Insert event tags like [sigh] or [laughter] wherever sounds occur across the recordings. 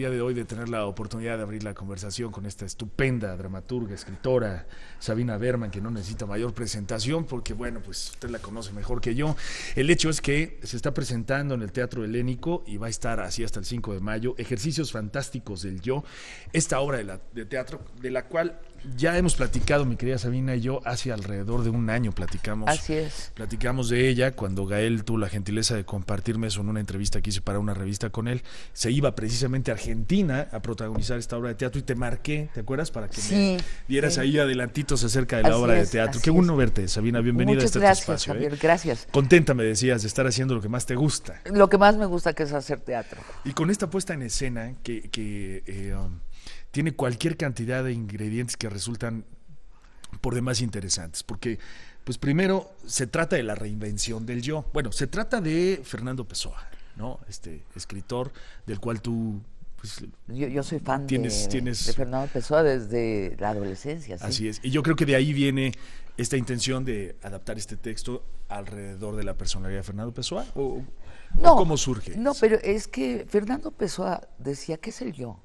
día de hoy de tener la oportunidad de abrir la conversación con esta estupenda dramaturga, escritora, Sabina Berman, que no necesita mayor presentación porque, bueno, pues usted la conoce mejor que yo. El hecho es que se está presentando en el Teatro Helénico y va a estar así hasta el 5 de mayo, Ejercicios Fantásticos del Yo, esta obra de, la, de teatro de la cual ya hemos platicado, mi querida Sabina y yo, hace alrededor de un año platicamos. Así es. Platicamos de ella cuando Gael tuvo la gentileza de compartirme eso en una entrevista que hice para una revista con él. Se iba precisamente a Argentina a protagonizar esta obra de teatro y te marqué, ¿te acuerdas? Para que me dieras ahí adelantitos acerca de la obra de teatro. Qué bueno verte, Sabina. Bienvenida a este gracias, espacio. ¿eh? Javier, Gracias. Contenta, me decías, de estar haciendo lo que más te gusta. Lo que más me gusta que es hacer teatro. Y con esta puesta en escena que... que eh, um, tiene cualquier cantidad de ingredientes que resultan por demás interesantes, porque pues primero se trata de la reinvención del yo. Bueno, se trata de Fernando Pessoa, ¿no? Este escritor del cual tú pues, yo, soy fan de, Fernando Pessoa desde la adolescencia. Así es. Y yo creo que de ahí viene esta intención de adaptar este texto alrededor de la personalidad de Fernando Pessoa. ¿O, ¿Cómo surge? No, pero es que Fernando Pessoa decía, ¿qué es el yo?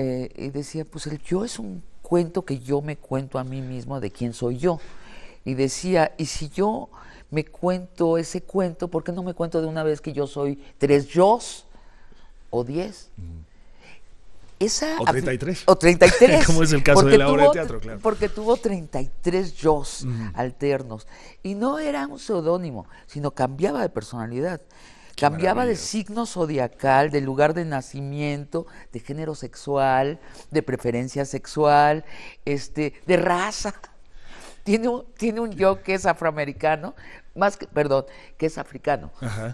Eh, y decía, pues el yo es un cuento que yo me cuento a mí mismo de quién soy yo. Y decía, y si yo me cuento ese cuento, ¿por qué no me cuento de una vez que yo soy tres yos o diez? Esa, o 33. O 33. [laughs] Como es el caso de la obra de teatro, claro. Porque tuvo 33 yos alternos. Y no era un seudónimo, sino cambiaba de personalidad. Cambiaba de signo zodiacal, de lugar de nacimiento, de género sexual, de preferencia sexual, este, de raza. [laughs] Tiene un, tiene un yo que es afroamericano, más que, perdón, que es africano,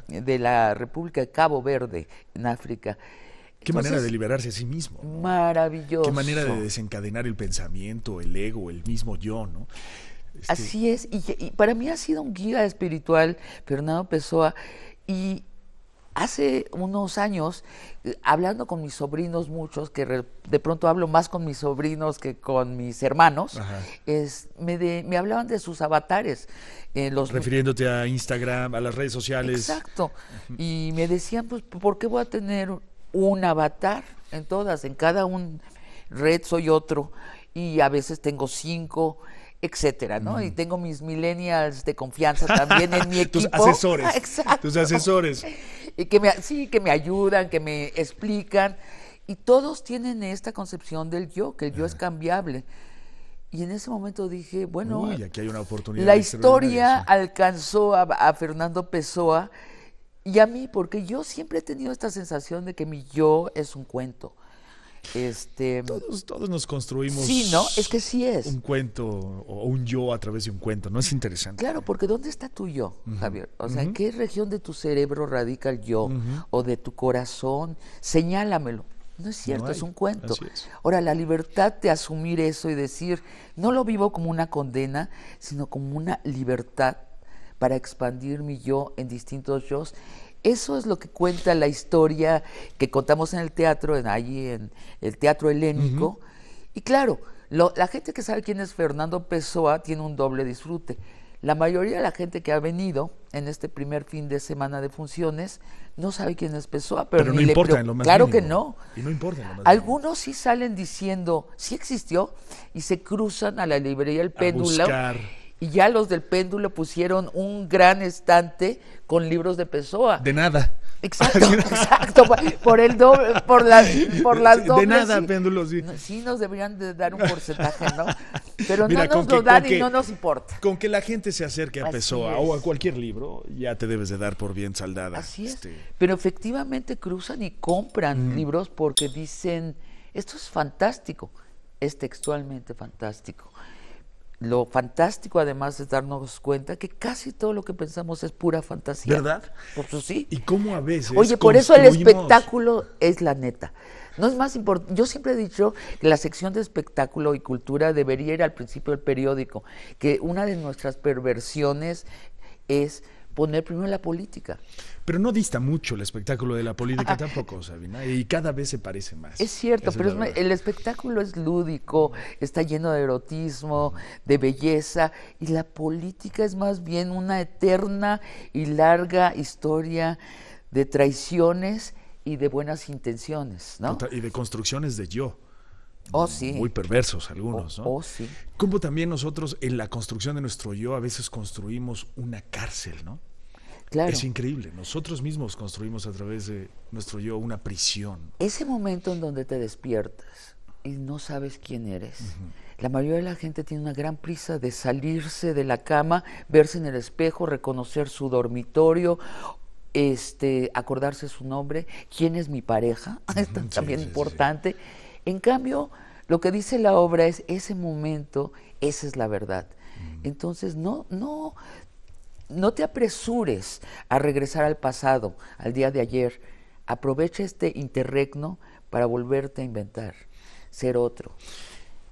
de la República de Cabo Verde, en África. Qué manera de liberarse a sí mismo. Maravilloso. Qué manera de desencadenar el pensamiento, el ego, el mismo yo, ¿no? Este Así es, y, y, para mí ha sido un guía espiritual, Fernando Pessoa, y, hace unos años, eh, hablando con mis sobrinos muchos, que de pronto hablo más con mis sobrinos que con mis hermanos, es, me, me, hablaban de sus avatares. Eh, los, Refiriéndote a Instagram, a las redes sociales. Exacto. Y me decían, pues, ¿por qué voy a tener un avatar en todas? En cada un red soy otro. Y a veces tengo cinco etcétera, ¿no? Y tengo mis millennials de confianza [laughs] también en mi equipo. Tus asesores. Ah, exacto. Tus asesores. [laughs] Y que me, sí, que me ayudan, que me explican. Y todos tienen esta concepción del yo, que el yo es cambiable. Y en ese momento dije, bueno, hay una oportunidad la historia alcanzó a, a, Fernando Pessoa y a mí, porque yo siempre he tenido esta sensación de que mi yo es un cuento. Este, todos, nos construimos. ¿no? Es que es. Un cuento o un yo a través de un cuento, ¿no? Es interesante. Claro, porque ¿dónde está tu yo, Javier? O sea, ¿en qué región de tu cerebro radica el yo o de tu corazón? Señálamelo. No es cierto, es un cuento. Ahora, la libertad de asumir eso y decir, no lo vivo como una condena, sino como una libertad para expandir mi yo en distintos yo eso es lo que cuenta la historia que contamos en el teatro, en allí en el teatro helénico. Y claro, la gente que sabe quién es Fernando Pessoa tiene un doble disfrute. La mayoría de la gente que ha venido en este primer fin de semana de funciones no sabe quién es Pessoa, pero, no importa Claro que no. no importa. Algunos sí salen diciendo, sí existió, y se cruzan a la librería El Péndulo. A y ya los del péndulo pusieron un gran estante con libros de Pessoa. De nada. Exacto, [laughs] exacto. Por el doble, por las, por dobles. De nada, sí. Sí nos deberían de dar un porcentaje, ¿no? Pero no nos lo dan y no nos importa. Con que la gente se acerque a Pessoa o a cualquier libro, ya te debes de dar por bien saldada. Así es. Este. Pero efectivamente cruzan y compran libros porque dicen, esto es fantástico, es textualmente fantástico lo fantástico además es darnos cuenta que casi todo lo que pensamos es pura fantasía. ¿Verdad? Pues, pues sí. Y cómo a veces. Oye, por eso el espectáculo es la neta. No es más importante. Yo siempre he dicho que la sección de espectáculo y cultura debería ir al principio del periódico, que una de nuestras perversiones es poner primero la política. Pero no dista mucho el espectáculo de la política ah, ah. tampoco, Sabina, y cada vez se parece más. Es cierto, pero el espectáculo es lúdico, está lleno de erotismo, de belleza, y la política es más bien una eterna y larga historia de traiciones y de buenas intenciones, ¿no? Y de construcciones de yo. Oh, Muy perversos algunos, oh, ¿no? Oh, Como también nosotros en la construcción de nuestro yo a veces construimos una cárcel, ¿no? Claro. Es increíble. Nosotros mismos construimos a través de nuestro yo una prisión. Ese momento en donde te despiertas y no sabes quién eres. La mayoría de la gente tiene una gran prisa de salirse de la cama, verse en el espejo, reconocer su dormitorio, este, acordarse su nombre, quién es mi pareja, [laughs] es también importante. En cambio, lo que dice la obra es ese momento, esa es la verdad. Entonces, no, no, no te apresures a regresar al pasado, al día de ayer. Aprovecha este interregno para volverte a inventar, ser otro.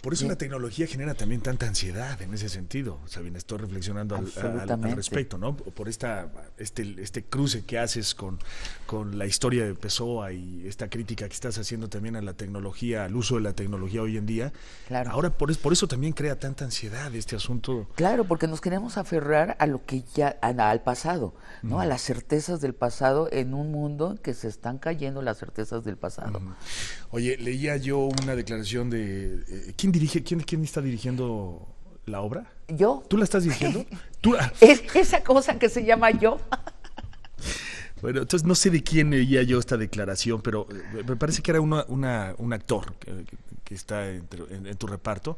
Por eso la tecnología genera también tanta ansiedad en ese sentido. bien estoy reflexionando al, respecto, ¿no? Por esta, este, este cruce que haces con, con la historia de PSOA y esta crítica que estás haciendo también a la tecnología, al uso de la tecnología hoy en día. Claro. Ahora, por, por eso también crea tanta ansiedad este asunto. Claro, porque nos queremos aferrar a lo que ya, al pasado, ¿no? A las certezas del pasado en un mundo que se están cayendo las certezas del pasado. Oye, leía yo una declaración de eh, ¿Quién dirige, quién, quién está dirigiendo la obra? ¿Yo? ¿Tú la estás dirigiendo? ¿Tú [laughs] Es esa cosa que se llama yo. [laughs] Bueno, entonces no sé de quién leía yo esta declaración, pero eh, me parece que era una, una, un actor. Eh, que está en, tu reparto,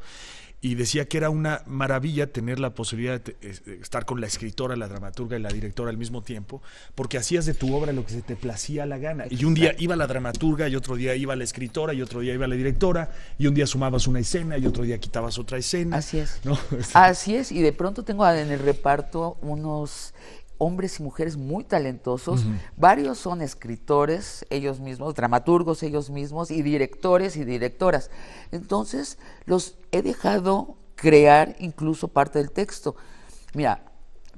y decía que era una maravilla tener la posibilidad de estar con la escritora, la dramaturga y la directora al mismo tiempo, porque hacías de tu obra lo que se te placía la gana. Y un día iba la dramaturga, y otro día iba la escritora, y otro día iba la directora, y un día sumabas una escena, y otro día quitabas otra escena. Así es. [laughs] Así es, y de pronto tengo en el reparto unos hombres y mujeres muy talentosos. Varios son escritores ellos mismos, dramaturgos ellos mismos y directores y directoras. Entonces, los he dejado crear incluso parte del texto. Mira,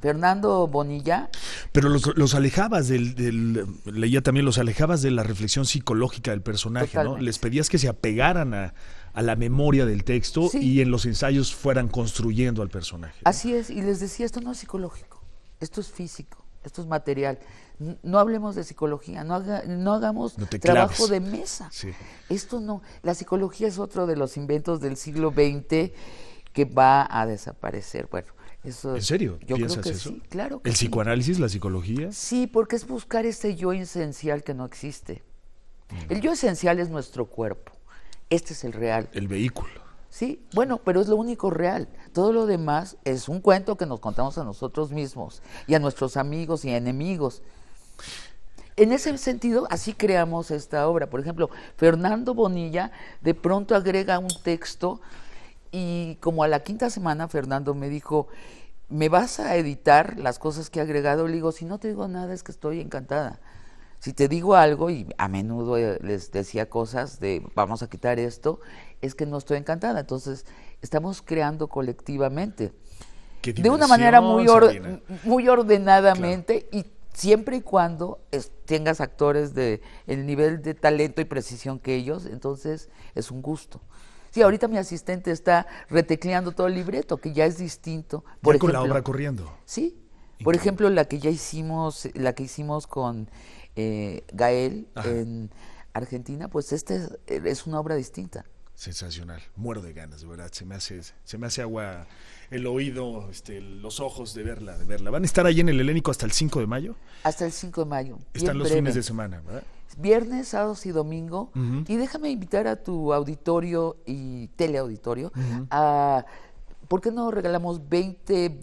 Fernando Bonilla. Pero los, alejabas del, leía también, los alejabas de la reflexión psicológica del personaje, ¿no? Les pedías que se apegaran a, la memoria del texto y en los ensayos fueran construyendo al personaje. Así es, y les decía, esto no es psicológico esto es físico, esto es material. No hablemos de psicología, no, hagamos trabajo de mesa. Esto no, la psicología es otro de los inventos del siglo XX que va a desaparecer. Bueno, eso, ¿En serio? Yo ¿Piensas eso? claro. ¿El psicoanálisis, la psicología? Sí, porque es buscar ese yo esencial que no existe. Mm. El yo esencial es nuestro cuerpo. Este es el real. El vehículo. Sí, bueno, pero es lo único real. Todo lo demás es un cuento que nos contamos a nosotros mismos y a nuestros amigos y enemigos. En ese sentido, así creamos esta obra. Por ejemplo, Fernando Bonilla de pronto agrega un texto y como a la quinta semana Fernando me dijo, ¿me vas a editar las cosas que he agregado? Le digo, si no te digo nada es que estoy encantada. Si te digo algo, y a menudo eh, les decía cosas de vamos a quitar esto, es que no estoy encantada. Entonces, estamos creando colectivamente. De una manera muy, muy ordenadamente y siempre y cuando tengas actores de el nivel de talento y precisión que ellos, entonces es un gusto. Sí, ahorita mi asistente está retecleando todo el libreto, que ya es distinto. Por ejemplo, la obra corriendo. Sí. Por ejemplo, la que ya hicimos, la que hicimos con eh, Gael en Argentina, pues esta es, una obra distinta. Sensacional, muero de ganas, verdad, se me hace, se me hace agua el oído, este, los ojos de verla, de verla. ¿Van a estar ahí en el Helénico hasta el 5 de mayo? Hasta el 5 de mayo. Están los fines de semana, ¿verdad? Viernes, sábados y domingo. Y déjame invitar a tu auditorio y teleauditorio a, ¿por qué no regalamos 20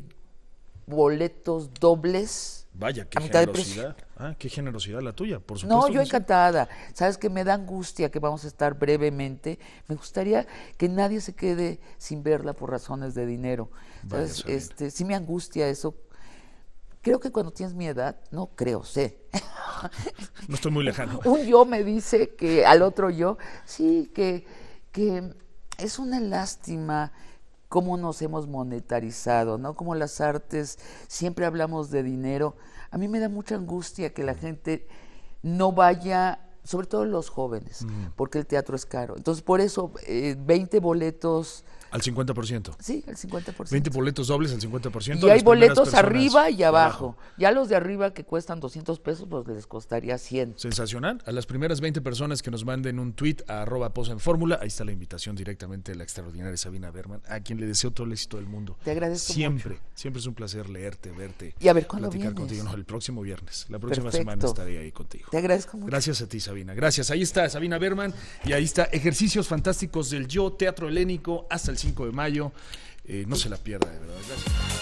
boletos dobles. Vaya, qué generosidad. Ah, qué generosidad la tuya, por supuesto. No, yo encantada. Sabes que me da angustia que vamos a estar brevemente. Me gustaría que nadie se quede sin verla por razones de dinero. Entonces, este, sí me angustia eso. Creo que cuando tienes mi edad, no creo, sé. [laughs] no estoy muy lejano. Un yo me dice que al otro yo, sí, que, que es una lástima cómo nos hemos monetarizado, ¿no? Como las artes, siempre hablamos de dinero. A mí me da mucha angustia que la gente no vaya sobre todo los jóvenes, porque el teatro es caro. Entonces, por eso, 20 eh, boletos... Al 50%. Sí, al 50%. 20 boletos dobles al 50%. Y hay boletos arriba y abajo. Ya los de arriba que cuestan 200 pesos, pues les costaría 100. Sensacional. A las primeras 20 personas que nos manden un tweet a arroba posa en fórmula, ahí está la invitación directamente de la extraordinaria Sabina Berman, a quien le deseo todo el éxito del mundo. Te agradezco Siempre, mucho. siempre es un placer leerte, verte. Y a ver, ¿cuándo platicar vienes? contigo. el próximo viernes. La próxima semana estaré ahí contigo. Te agradezco mucho. Gracias a ti, Sabina. Gracias. Ahí está Sabina Berman y ahí está Ejercicios Fantásticos del Yo, Teatro Helénico, hasta el 5 de mayo. Eh, no se la pierda, de verdad. Gracias.